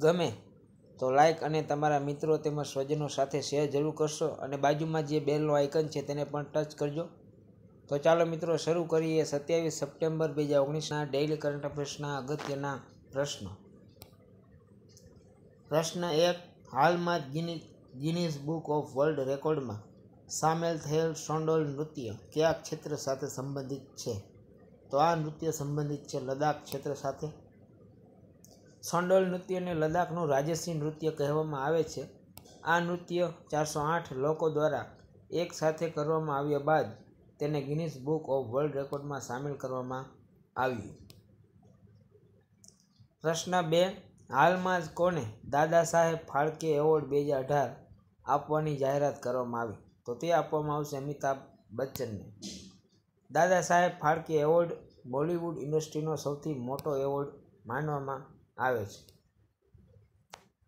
ગમે તો લાઇક અને તમારા મિત્રો તેમજ સ્વજનો સાથે શેર જરૂર કરશો અને બાજુમાં જે બેલનો આઇકન છે તેને પણ ટચ કરજો તો ચાલો મિત્રો શરૂ કરીએ સત્યાવીસ સપ્ટેમ્બર બે હજાર ઓગણીસના ડેઇલી કરંટ અફેર્સના અગત્યના પ્રશ્નો પ્રશ્ન એક હાલમાં ગિની ગિનીઝ બુક ઓફ વર્લ્ડ રેકોર્ડમાં સામેલ થયેલ સોન્ડોલ નૃત્ય કયા ક્ષેત્ર સાથે સંબંધિત છે તો આ નૃત્ય સંબંધિત છે લદાખ ક્ષેત્ર સાથે સંડોલ નૃત્યને લદ્દાખનું રાજસી નૃત્ય કહેવામાં આવે છે આ નૃત્ય ચારસો આઠ લોકો દ્વારા એક સાથે કરવામાં આવ્યા બાદ તેને ગિનિસ બુક ઓફ વર્લ્ડ રેકોર્ડમાં સામેલ કરવામાં આવ્યું પ્રશ્ન બે હાલમાં જ કોને દાદા સાહેબ ફાળકે એવોર્ડ બે હજાર અઢાર આપવાની જાહેરાત કરવામાં આવી તો તે આપવામાં આવશે અમિતાભ બચ્ચનને દાદા સાહેબ ફાળકે એવોર્ડ બોલિવૂડ ઇન્ડસ્ટ્રીનો સૌથી મોટો એવોર્ડ માનવામાં આવે છે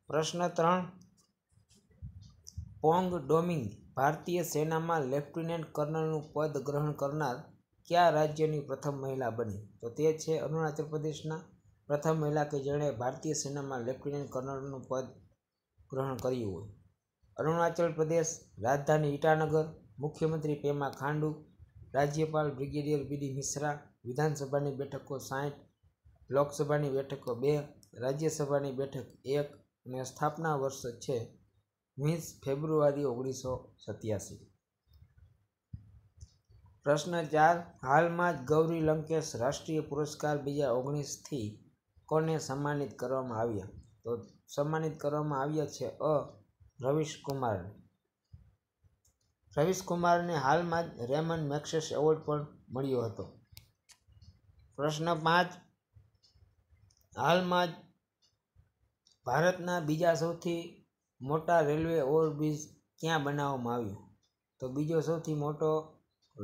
પ્રશ્ન ત્રણ પોંગ ડોમિંગ ભારતીય સેનામાં લેફ્ટિનેન્ટ કર્નલનું પદ ગ્રહણ કરનાર કયા રાજ્યની પ્રથમ મહિલા બની તો તે છે અરુણાચલ પ્રદેશના પ્રથમ મહિલા કે જેણે ભારતીય સેનામાં લેફ્ટિનેન્ટ કર્નલનું પદ ગ્રહણ કર્યું હોય અરુણાચલ પ્રદેશ રાજધાની ઈટાનગર મુખ્યમંત્રી પેમા ખાંડુ રાજ્યપાલ બ્રિગેડિયર બીડી મિશ્રા વિધાનસભાની બેઠકો સાઠ લોકસભાની બેઠકો બે રાજ્યસભાની બેઠક એક ને સ્થાપના વર્ષ છે વીસ ફેબ્રુઆરી ઓગણીસો સત્યાસી પ્રશ્ન ચાર હાલમાં જ ગૌરી લંકેશ રાષ્ટ્રીય પુરસ્કાર બીજા ઓગણીસથી કોને સન્માનિત કરવામાં આવ્યા તો સન્માનિત કરવામાં આવ્યા છે અ રવિશ કુમારને હાલમાં જ રેમન મેક્સેસ એવોર્ડ પણ મળ્યો હતો પ્રશ્ન પાંચ હાલમાં જ ભારતના બીજા સૌથી મોટા રેલવે ઓવરબ્રિજ ક્યાં બનાવવામાં આવ્યું તો બીજો સૌથી મોટો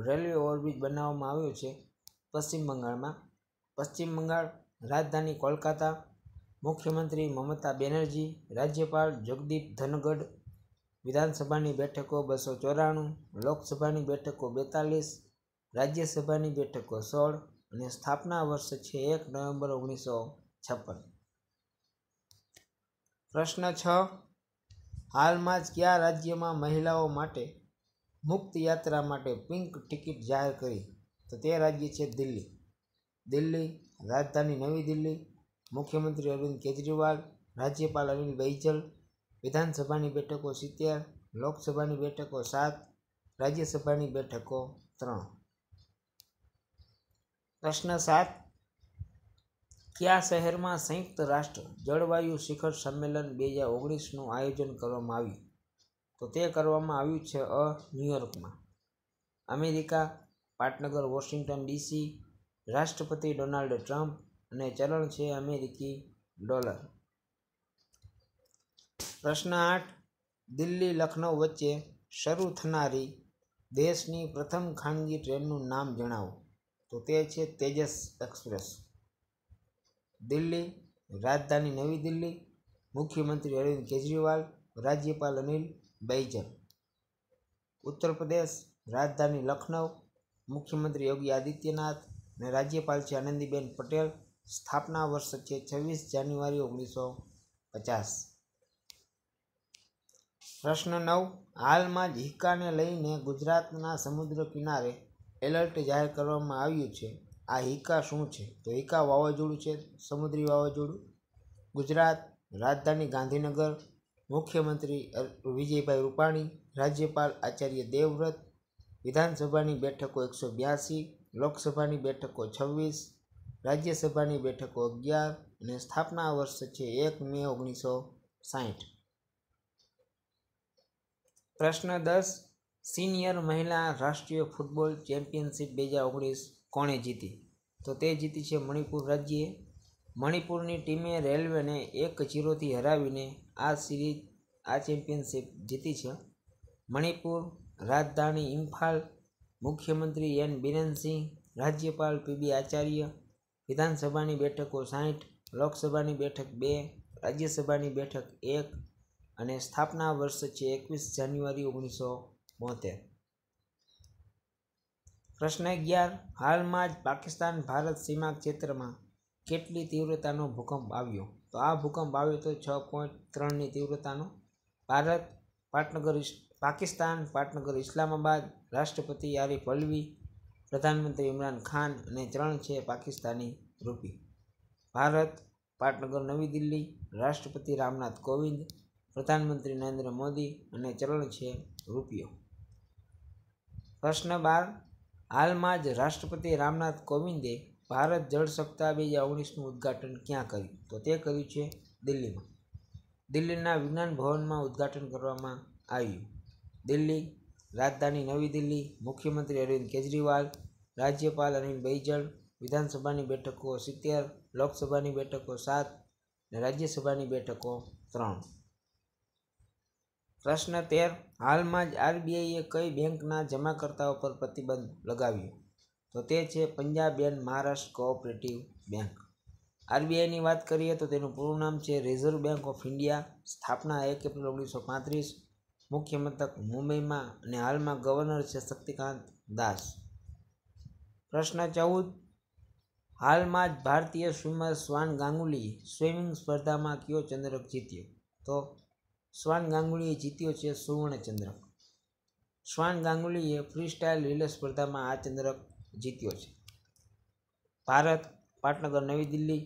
રેલવે ઓવરબ્રિજ બનાવવામાં આવ્યો છે પશ્ચિમ બંગાળમાં પશ્ચિમ બંગાળ રાજધાની કોલકાતા મુખ્યમંત્રી મમતા બેનર્જી રાજ્યપાલ જગદીપ ધનગઢ વિધાનસભાની બેઠકો બસો ચોરાણું લોકસભાની બેઠકો બેતાલીસ રાજ્યસભાની બેઠકો સોળ અને સ્થાપના વર્ષ છે એક નવેમ્બર ઓગણીસો છપ્પન પ્રશ્ન છ હાલમાં જ કયા રાજ્યમાં મહિલાઓ માટે મુક્ત યાત્રા માટે પિંક ટિકિટ જાહેર કરી તો તે રાજ્ય છે દિલ્હી દિલ્હી રાજધાની નવી દિલ્હી મુખ્યમંત્રી અરવિંદ કેજરીવાલ રાજ્યપાલ અરવિંદ બૈજલ વિધાનસભાની બેઠકો સિત્તેર લોકસભાની બેઠકો સાત રાજ્યસભાની બેઠકો ત્રણ પ્રશ્ન સાત કયા શહેરમાં સંયુક્ત રાષ્ટ્ર જળવાયુ શિખર સંમેલન બે હજાર ઓગણીસનું આયોજન કરવામાં આવ્યું તો તે કરવામાં આવ્યું છે અ ન્યુયોર્કમાં અમેરિકા પાટનગર વોશિંગ્ટન ડીસી રાષ્ટ્રપતિ ડોનાલ્ડ ટ્રમ્પ અને ચલણ છે અમેરિકી ડોલર પ્રશ્ન આઠ દિલ્હી લખનૌ વચ્ચે શરૂ થનારી દેશની પ્રથમ ખાનગી ટ્રેનનું નામ જણાવો તો તે છે તેજસ એક્સપ્રેસ દિલ્હી રાજધાની નવી દિલ્હી મુખ્યમંત્રી અરવિંદ કેજરીવાલ રાજ્યપાલ અનિલ બૈજલ ઉત્તર પ્રદેશ રાજધાની લખનઉ મુખ્યમંત્રી યોગી આદિત્યનાથ અને રાજ્યપાલ છે આનંદીબેન પટેલ સ્થાપના વર્ષ છે છવ્વીસ જાન્યુઆરી ઓગણીસો પચાસ પ્રશ્ન નવ હાલમાં જ હિકાને લઈને ગુજરાતના સમુદ્ર કિનારે એલર્ટ જાહેર કરવામાં આવ્યું છે આ હિકા શું છે તો હિકા વાવાઝોડું છે સમુદ્રી વાવાઝોડું ગુજરાત રાજધાની ગાંધીનગર મુખ્યમંત્રી વિજયભાઈ રૂપાણી રાજ્યપાલ આચાર્ય દેવવ્રત વિધાનસભાની બેઠકો એકસો બ્યાસી લોકસભાની બેઠકો છવ્વીસ રાજ્યસભાની બેઠકો અગિયાર અને સ્થાપના વર્ષ છે એક મે ઓગણીસો સાહીઠ પ્રશ્ન દસ સિનિયર મહિલા રાષ્ટ્રીય ફૂટબોલ ચેમ્પિયનશિપ બે હજાર ઓગણીસ કોણે જીતી તો તે જીતી છે મણિપુર રાજ્યએ મણિપુરની ટીમે રેલવેને એક જીરોથી હરાવીને આ સિરીઝ આ ચેમ્પિયનશિપ જીતી છે મણિપુર રાજધાની ઇમ્ફાલ મુખ્યમંત્રી એન બિરેન સિંહ રાજ્યપાલ પીબી આચાર્ય વિધાનસભાની બેઠકો સાહીઠ લોકસભાની બેઠક બે રાજ્યસભાની બેઠક એક અને સ્થાપના વર્ષ છે એકવીસ જાન્યુઆરી ઓગણીસો બોતેર પ્રશ્ન અગિયાર હાલમાં જ પાકિસ્તાન ભારત સીમા ક્ષેત્રમાં કેટલી તીવ્રતાનો ભૂકંપ આવ્યો તો આ ભૂકંપ આવ્યો તો છ પોઈન્ટ ત્રણની તીવ્રતાનો ભારત પાટનગર પાકિસ્તાન પાટનગર ઇસ્લામાબાદ રાષ્ટ્રપતિ આરિફ અલવી પ્રધાનમંત્રી ઇમરાન ખાન અને ત્રણ છે પાકિસ્તાની રૂપી ભારત પાટનગર નવી દિલ્હી રાષ્ટ્રપતિ રામનાથ કોવિંદ પ્રધાનમંત્રી નરેન્દ્ર મોદી અને ચરણ છે રૂપિયો પ્રશ્ન બાર હાલમાં જ રાષ્ટ્રપતિ રામનાથ કોવિંદે ભારત જળ સપ્તાહ બે હજાર ઓગણીસનું ઉદ્ઘાટન ક્યાં કર્યું તો તે કર્યું છે દિલ્હીમાં દિલ્હીના વિજ્ઞાન ભવનમાં ઉદ્ઘાટન કરવામાં આવ્યું દિલ્હી રાજધાની નવી દિલ્હી મુખ્યમંત્રી અરવિંદ કેજરીવાલ રાજ્યપાલ અનિલ બૈજલ વિધાનસભાની બેઠકો સિત્તેર લોકસભાની બેઠકો સાત ને રાજ્યસભાની બેઠકો ત્રણ પ્રશ્ન તેર હાલમાં જ આરબીઆઈએ કઈ બેંકના જમાકર્તાઓ પર પ્રતિબંધ લગાવ્યો તો તે છે Punjab and Maharashtra cooperative bank આરબીઆઈની વાત કરીએ તો તેનું પૂરું નામ છે રિઝર્વ બેંક ઓફ ઇન્ડિયા સ્થાપના એક એપ્રિલ ઓગણીસો પાંત્રીસ મુખ્ય મથક મુંબઈમાં અને હાલમાં ગવર્નર છે શક્તિકાંત દાસ પ્રશ્ન ચૌદ હાલમાં જ ભારતીય સ્વિમર સ્વાન ગાંગુલી સ્વિમિંગ સ્પર્ધામાં કયો ચંદ્રક જીત્યો તો શ્વાન ગાંગુલીએ જીત્યો છે સુવર્ણ ચંદ્રક શ્વાન ગાંગુલીએ ફ્રી સ્ટાઇલ રિલે સ્પર્ધામાં આ ચંદ્રક જીત્યો છે ભારત પાટનગર નવી દિલ્હી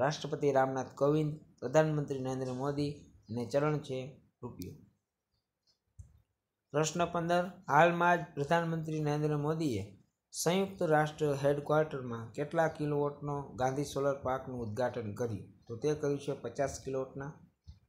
રાષ્ટ્રપતિ રામનાથ કોવિંદ પ્રધાનમંત્રી નરેન્દ્ર મોદી અને ચરણ છે રૂપિયો પ્રશ્ન પંદર હાલમાં જ પ્રધાનમંત્રી નરેન્દ્ર મોદીએ સંયુક્ત રાષ્ટ્ર હેડક્વાર્ટરમાં કેટલા કિલોવોટનો ગાંધી સોલર પાર્કનું ઉદ્ઘાટન કર્યું તો તે કર્યું છે પચાસ કિલોવોટના